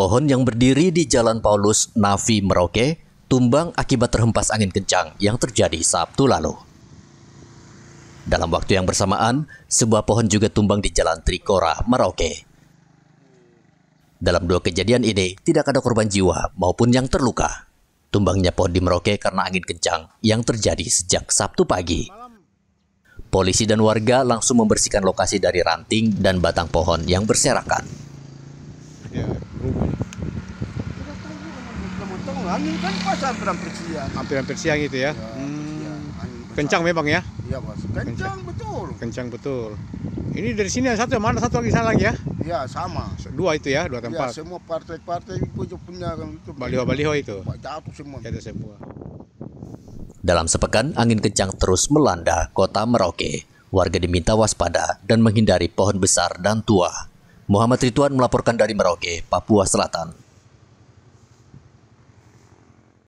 Pohon yang berdiri di Jalan Paulus Navi Merauke tumbang akibat terhempas angin kencang yang terjadi Sabtu lalu. Dalam waktu yang bersamaan, sebuah pohon juga tumbang di Jalan Trikora Merauke. Dalam dua kejadian ini, tidak ada korban jiwa maupun yang terluka. Tumbangnya pohon di Merauke karena angin kencang yang terjadi sejak Sabtu pagi. Polisi dan warga langsung membersihkan lokasi dari ranting dan batang pohon yang berserakan hampir-hampir siang. itu ya. ya hmm. Kencang memang ya? Iya bos. Kencang, Kencang betul. Kencang betul. Ini dari sini yang satu mana satu lagi sana lagi ya? Iya sama. Dua itu ya, dua tempat. Ya, semua partai-partai itu punya kan itu. Baliho-baliho itu. Jatuh semua. Jatuh semua. Dalam sepekan, angin kencang terus melanda kota Merauke. Warga diminta waspada dan menghindari pohon besar dan tua. Muhammad Rituan melaporkan dari Merauke, Papua Selatan.